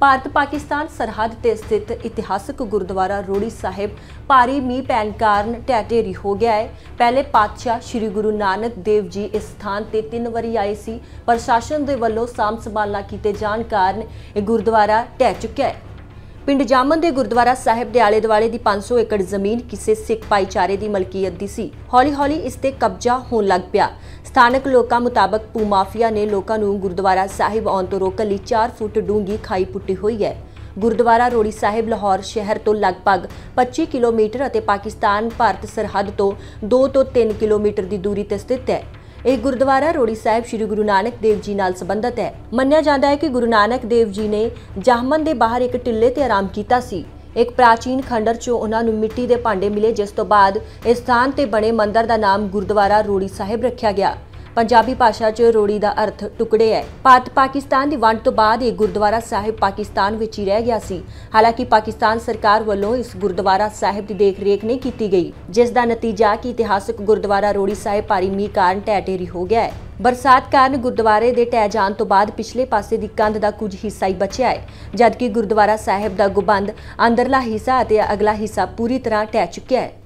ਭਾਰਤ ਪਾਕਿਸਤਾਨ ਸਰਹੱਦ ਤੇ ਸਥਿਤ ਇਤਿਹਾਸਕ ਗੁਰਦੁਆਰਾ ਰੋੜੀ ਸਾਹਿਬ ਭਾਰੀ ਮੀਂਹ ਪੈਣ ਕਾਰਨ ਢਹਿ ਹੋ ਗਿਆ ਹੈ ਪਹਿਲੇ ਪਾਤਸ਼ਾਹ ਸ੍ਰੀ ਗੁਰੂ ਨਾਨਕ ਦੇਵ ਜੀ ਇਸ ਸਥਾਨ ਤੇ ਤਿੰਨ ਵਾਰੀ ਆਏ ਸੀ ਪ੍ਰਸ਼ਾਸਨ ਦੇ ਵੱਲੋਂ ਸਾਮ ਸੰਭਾਲਾ ਕੀਤੇ ਜਾਣ ਕਾਰਨ ਇਹ ਗੁਰਦੁਆਰਾ ਟਹਿ ਚੁੱਕਿਆ ਹੈ ਪਿੰਡ ਜਾਮਨ ਦੇ ਗੁਰਦੁਆਰਾ ਸਾਹਿਬ ਦੇ ਆਲੇ ਦੁਆਲੇ ਦੀ 500 ਏਕੜ ਜ਼ਮੀਨ ਕਿਸੇ ਸਿੱਖ ਭਾਈਚਾਰੇ ਦੀ ਮਲਕੀਅਤ ਦੀ ਸੀ ਹੌਲੀ-ਹੌਲੀ ਇਸ ਤੇ ਕਬਜ਼ਾ ਹੋਣ ਲੱਗ ਪਿਆ ਸਥਾਨਕ ਲੋਕਾਂ ਮੁਤਾਬਕ ਪੂ ਮਾਫੀਆ ਨੇ ਲੋਕਾਂ ਨੂੰ ਗੁਰਦੁਆਰਾ ਸਾਹਿਬ ਆਉਣ ਤੋਂ ਰੋਕਣ ਲਈ 4 ਫੁੱਟ ਡੂੰਗੀ ਖਾਈ ਪੁੱਟੀ ਹੋਈ ਹੈ ਗੁਰਦੁਆਰਾ ਰੋੜੀ ਸਾਹਿਬ ਲਾਹੌਰ ਸ਼ਹਿਰ ਤੋਂ ਲਗਭਗ 25 ਕਿਲੋਮੀਟਰ ਅਤੇ ਪਾਕਿਸਤਾਨ ਭਾਰਤ ਸਰਹੱਦ ਤੋਂ 2 ਤੋਂ 3 ਕਿਲੋਮੀਟਰ ਦੀ ਦੂਰੀ ਤੇ ਸਥਿਤ ਹੈ ਇਹ ਗੁਰਦੁਆਰਾ ਰੋੜੀ ਸਾਹਿਬ ਸ੍ਰੀ ਗੁਰੂ ਨਾਨਕ ਦੇਵ ਜੀ ਨਾਲ ਸੰਬੰਧਤ ਹੈ ਮੰਨਿਆ ਜਾਂਦਾ ਹੈ ਕਿ ਗੁਰੂ ਨਾਨਕ ਦੇਵ ਜੀ ਨੇ ਜਾਹਮਨ ਦੇ ਬਾਹਰ ਇੱਕ ਟਿੱਲੇ ਤੇ ਆਰਾਮ ਕੀਤਾ ਸੀ ਇੱਕ ਪ੍ਰਾਚੀਨ ਖੰਡਰ 'ਚੋਂ ਉਹਨਾਂ ਨੂੰ ਮਿੱਟੀ ਦੇ ਭਾਂਡੇ ਮਿਲੇ ਜਿਸ ਤੋਂ ਬਾਅਦ ਇਸ ਸਥਾਨ ਤੇ ਬਣੇ ਮੰਦਰ ਦਾ ਨਾਮ ਗੁਰਦੁਆਰਾ ਰੋੜੀ ਸਾਹਿਬ ਰੱਖਿਆ ਗਿਆ ਪੰਜਾਬੀ ਭਾਸ਼ਾ 'ਚ ਰੋੜੀ ਦਾ ਅਰਥ ਟੁਕੜੇ ਹੈ ਭਾਰਤ ਪਾਕਿਸਤਾਨ ਦੀ ਵੰਡ ਤੋਂ ਬਾਅਦ ਇਹ ਗੁਰਦੁਆਰਾ ਸਾਹਿਬ ਪਾਕਿਸਤਾਨ ਵਿੱਚ ਹੀ ਰਹਿ ਗਿਆ ਸੀ ਹਾਲਾਂਕਿ ਪਾਕਿਸਤਾਨ ਸਰਕਾਰ ਵੱਲੋਂ ਇਸ ਗੁਰਦੁਆਰਾ ਸਾਹਿਬ ਦੀ ਦੇਖਰੇਖ ਨਹੀਂ ਕੀਤੀ ਗਈ ਜਿਸ ਦਾ ਨਤੀਜਾ ਕਿ ਇਤਿਹਾਸਕ ਗੁਰਦੁਆਰਾ ਰੋੜੀ ਸਾਹਿਬ ਭਾਰੀ ਮੀਂਹ ਕਾਰਨ ਟੇਰੀ ਹੋ ਗਿਆ ਹੈ ਬਰਸਾਤ ਕਾਰਨ ਗੁਰਦੁਆਰੇ ਦੇ ਟਹਿ ਜਾਣ ਤੋਂ ਬਾਅਦ ਪਿਛਲੇ ਪਾਸੇ ਦੀ ਕੰਧ ਦਾ ਕੁਝ ਹਿੱਸਾ ਹੀ ਬਚਿਆ ਹੈ ਜਦਕਿ ਗੁਰਦੁਆਰਾ ਸਾਹਿਬ ਦਾ ਗੁਬੰਦ ਅੰਦਰਲਾ ਹਿੱਸਾ ਅਤੇ ਅਗਲਾ ਹਿੱਸਾ ਪੂਰੀ ਤਰ੍ਹਾਂ ਟਹਿ ਚੁੱਕਿਆ ਹੈ